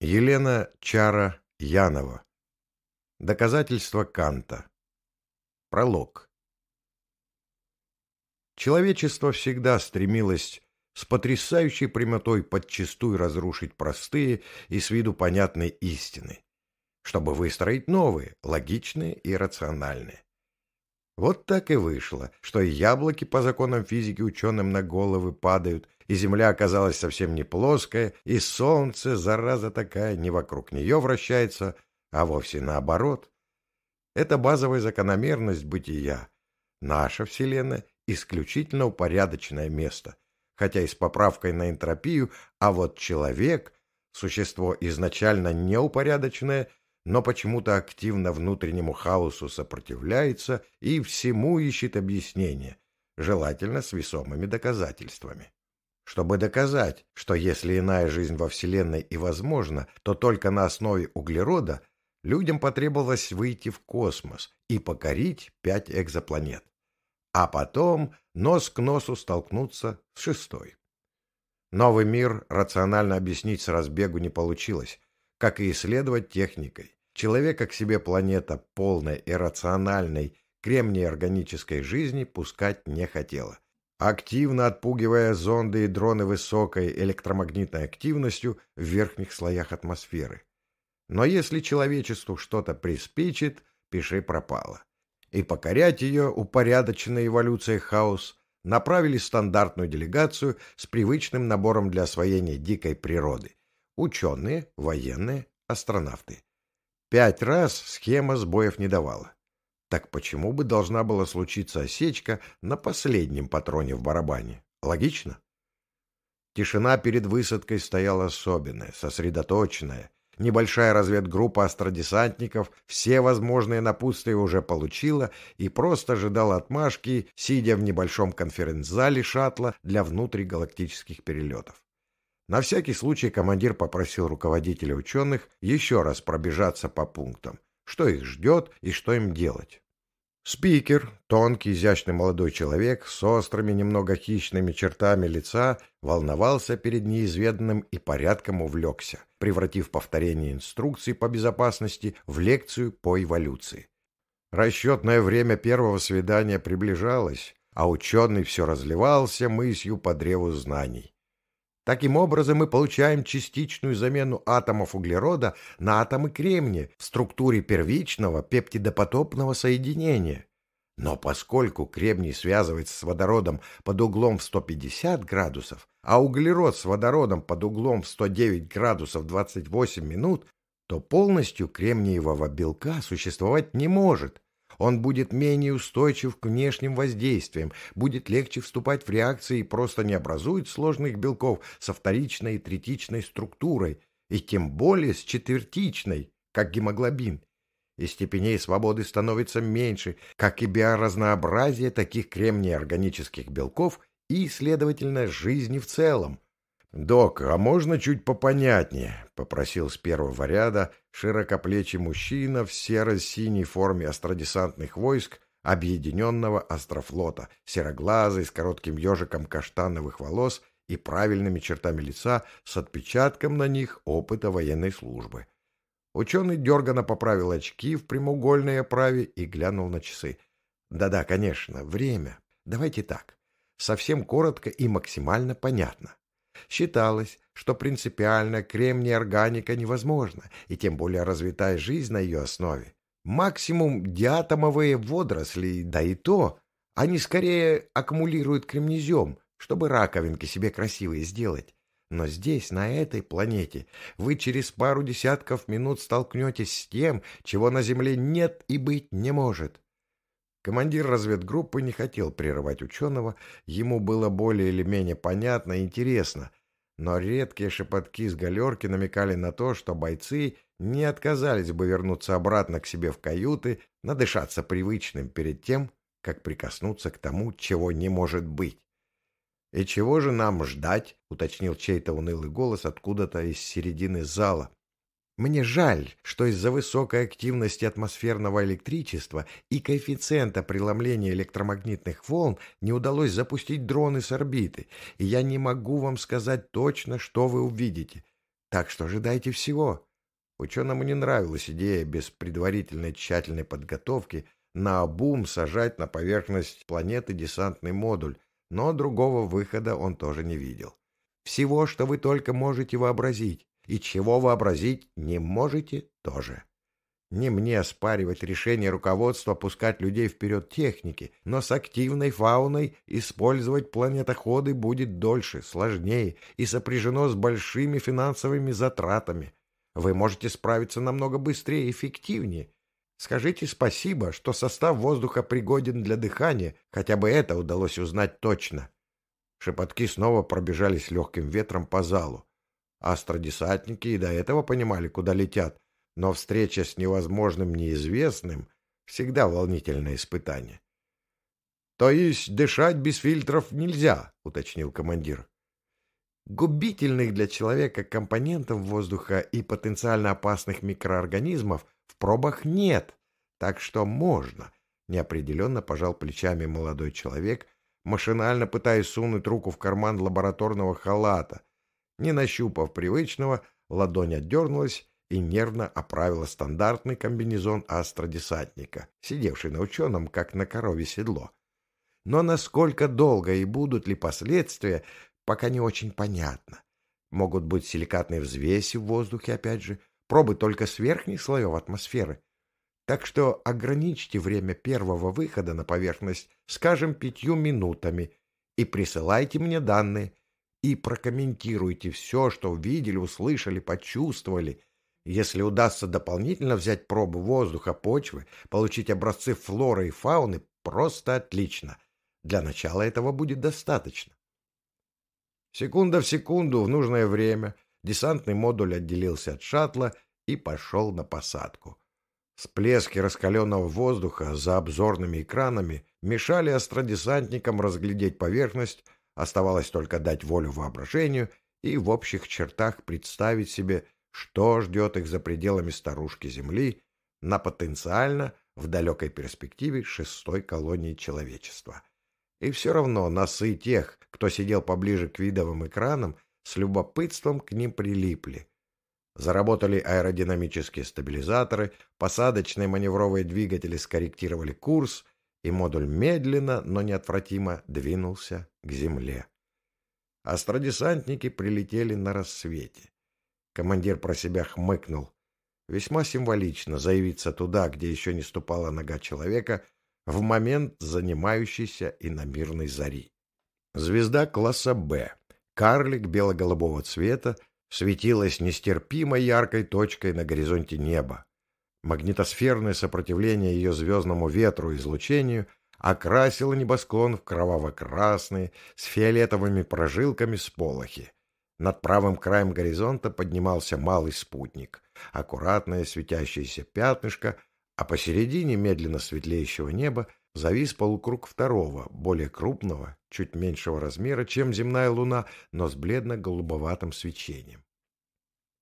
Елена Чара Янова. Доказательства Канта. Пролог. Человечество всегда стремилось с потрясающей прямотой подчистую разрушить простые и с виду понятные истины, чтобы выстроить новые, логичные и рациональные. Вот так и вышло, что яблоки по законам физики ученым на головы падают, и земля оказалась совсем не плоская, и солнце, зараза такая, не вокруг нее вращается, а вовсе наоборот. Это базовая закономерность бытия. Наша Вселенная – исключительно упорядоченное место, хотя и с поправкой на энтропию, а вот человек – существо изначально неупорядоченное но почему-то активно внутреннему хаосу сопротивляется и всему ищет объяснение, желательно с весомыми доказательствами. Чтобы доказать, что если иная жизнь во Вселенной и возможна, то только на основе углерода, людям потребовалось выйти в космос и покорить пять экзопланет. А потом нос к носу столкнуться с шестой. Новый мир рационально объяснить с разбегу не получилось, как и исследовать техникой. Человека к себе планета полной иррациональной кремнеорганической жизни пускать не хотела. Активно отпугивая зонды и дроны высокой электромагнитной активностью в верхних слоях атмосферы. Но если человечеству что-то приспичит, пиши пропало. И покорять ее упорядоченной эволюцией хаос направили стандартную делегацию с привычным набором для освоения дикой природы. Ученые, военные, астронавты. Пять раз схема сбоев не давала. Так почему бы должна была случиться осечка на последнем патроне в барабане? Логично? Тишина перед высадкой стояла особенная, сосредоточенная. Небольшая разведгруппа астродесантников все возможные напутствия уже получила и просто ожидала отмашки, сидя в небольшом конференц-зале шаттла для внутригалактических перелетов. На всякий случай командир попросил руководителя ученых еще раз пробежаться по пунктам, что их ждет и что им делать. Спикер, тонкий, изящный молодой человек с острыми, немного хищными чертами лица, волновался перед неизведанным и порядком увлекся, превратив повторение инструкций по безопасности в лекцию по эволюции. Расчетное время первого свидания приближалось, а ученый все разливался мысью по древу знаний. Таким образом мы получаем частичную замену атомов углерода на атомы кремния в структуре первичного пептидопотопного соединения. Но поскольку кремний связывается с водородом под углом в 150 градусов, а углерод с водородом под углом в 109 градусов 28 минут, то полностью кремниевого белка существовать не может – он будет менее устойчив к внешним воздействиям, будет легче вступать в реакции и просто не образует сложных белков со вторичной и третичной структурой, и тем более с четвертичной, как гемоглобин. И степеней свободы становится меньше, как и биоразнообразие таких кремнеорганических белков и, следовательно, жизни в целом – «Док, а можно чуть попонятнее?» — попросил с первого ряда широкоплечий мужчина в серо-синей форме астродесантных войск объединенного астрофлота, сероглазый, с коротким ежиком каштановых волос и правильными чертами лица с отпечатком на них опыта военной службы. Ученый дерганно поправил очки в прямоугольной оправе и глянул на часы. «Да-да, конечно, время. Давайте так. Совсем коротко и максимально понятно. Считалось, что принципиально кремний органика невозможна, и тем более развитая жизнь на ее основе. Максимум диатомовые водоросли, да и то, они скорее аккумулируют кремнезем, чтобы раковинки себе красивые сделать. Но здесь, на этой планете, вы через пару десятков минут столкнетесь с тем, чего на Земле нет и быть не может. Командир разведгруппы не хотел прерывать ученого, ему было более или менее понятно и интересно, но редкие шепотки с галерки намекали на то, что бойцы не отказались бы вернуться обратно к себе в каюты, надышаться привычным перед тем, как прикоснуться к тому, чего не может быть. «И чего же нам ждать?» — уточнил чей-то унылый голос откуда-то из середины зала. Мне жаль, что из-за высокой активности атмосферного электричества и коэффициента преломления электромагнитных волн не удалось запустить дроны с орбиты, и я не могу вам сказать точно, что вы увидите. Так что ожидайте всего. Ученому не нравилась идея без предварительной тщательной подготовки на обум сажать на поверхность планеты десантный модуль, но другого выхода он тоже не видел. Всего, что вы только можете вообразить и чего вообразить не можете тоже. Не мне оспаривать решение руководства пускать людей вперед техники, но с активной фауной использовать планетоходы будет дольше, сложнее и сопряжено с большими финансовыми затратами. Вы можете справиться намного быстрее и эффективнее. Скажите спасибо, что состав воздуха пригоден для дыхания, хотя бы это удалось узнать точно. Шепотки снова пробежались легким ветром по залу. Астродесантники и до этого понимали, куда летят, но встреча с невозможным неизвестным всегда волнительное испытание. «То есть дышать без фильтров нельзя», — уточнил командир. Губительных для человека компонентов воздуха и потенциально опасных микроорганизмов в пробах нет, так что можно, — неопределенно пожал плечами молодой человек, машинально пытаясь сунуть руку в карман лабораторного халата, не нащупав привычного, ладонь отдернулась и нервно оправила стандартный комбинезон астродесантника, сидевший на ученом, как на корове седло. Но насколько долго и будут ли последствия, пока не очень понятно. Могут быть силикатные взвеси в воздухе, опять же, пробы только с верхних слоев атмосферы. Так что ограничьте время первого выхода на поверхность, скажем, пятью минутами, и присылайте мне данные, и прокомментируйте все, что увидели, услышали, почувствовали. Если удастся дополнительно взять пробу воздуха, почвы, получить образцы флоры и фауны, просто отлично. Для начала этого будет достаточно. Секунда в секунду, в нужное время, десантный модуль отделился от шаттла и пошел на посадку. Сплески раскаленного воздуха за обзорными экранами мешали астродесантникам разглядеть поверхность, Оставалось только дать волю воображению и в общих чертах представить себе, что ждет их за пределами старушки Земли на потенциально в далекой перспективе шестой колонии человечества. И все равно носы тех, кто сидел поближе к видовым экранам, с любопытством к ним прилипли. Заработали аэродинамические стабилизаторы, посадочные маневровые двигатели скорректировали курс — и модуль медленно, но неотвратимо двинулся к земле. Астродесантники прилетели на рассвете. Командир про себя хмыкнул. Весьма символично заявиться туда, где еще не ступала нога человека, в момент занимающейся иномирной зари. Звезда класса «Б», карлик бело-голубого цвета, светилась нестерпимо яркой точкой на горизонте неба, Магнитосферное сопротивление ее звездному ветру и излучению окрасило небосклон в кроваво-красный с фиолетовыми прожилками сполохи. Над правым краем горизонта поднимался малый спутник, аккуратное светящееся пятнышко, а посередине медленно светлеющего неба завис полукруг второго, более крупного, чуть меньшего размера, чем земная луна, но с бледно-голубоватым свечением.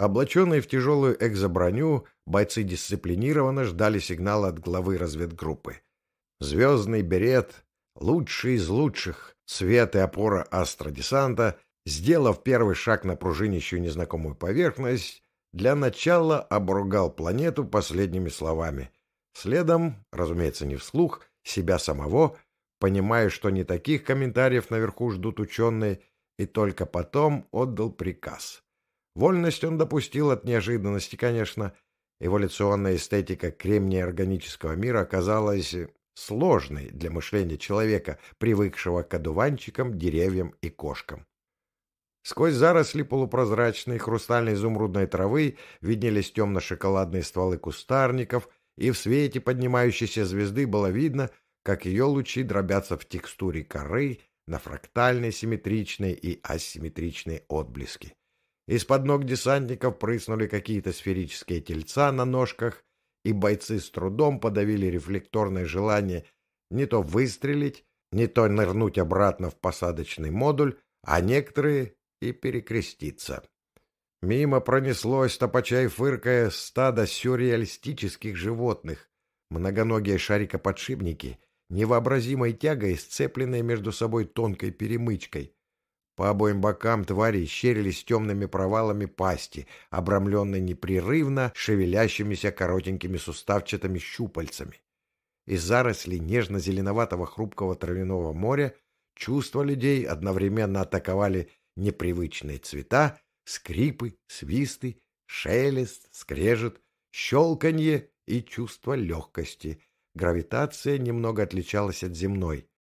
Облаченные в тяжелую экзоброню, бойцы дисциплинированно ждали сигнала от главы разведгруппы. Звездный берет, лучший из лучших, свет и опора астродесанта, сделав первый шаг на пружинищую незнакомую поверхность, для начала обругал планету последними словами. Следом, разумеется, не вслух, себя самого, понимая, что не таких комментариев наверху ждут ученые, и только потом отдал приказ. Вольность он допустил от неожиданности, конечно. Эволюционная эстетика кремния органического мира оказалась э, сложной для мышления человека, привыкшего к одуванчикам, деревьям и кошкам. Сквозь заросли полупрозрачной хрустальной изумрудной травы виднелись темно-шоколадные стволы кустарников, и в свете поднимающейся звезды было видно, как ее лучи дробятся в текстуре коры на фрактальные симметричные и асимметричные отблески. Из-под ног десантников прыснули какие-то сферические тельца на ножках, и бойцы с трудом подавили рефлекторное желание не то выстрелить, не то нырнуть обратно в посадочный модуль, а некоторые и перекреститься. Мимо пронеслось, топача фыркая, стадо сюрреалистических животных, многоногие шарикоподшипники, невообразимой тягой, сцепленные между собой тонкой перемычкой, по обоим бокам твари щерились темными провалами пасти, обрамленной непрерывно шевелящимися коротенькими суставчатыми щупальцами. Из зарослей нежно-зеленоватого хрупкого травяного моря чувства людей одновременно атаковали непривычные цвета, скрипы, свисты, шелест, скрежет, щелканье и чувство легкости. Гравитация немного отличалась от земной.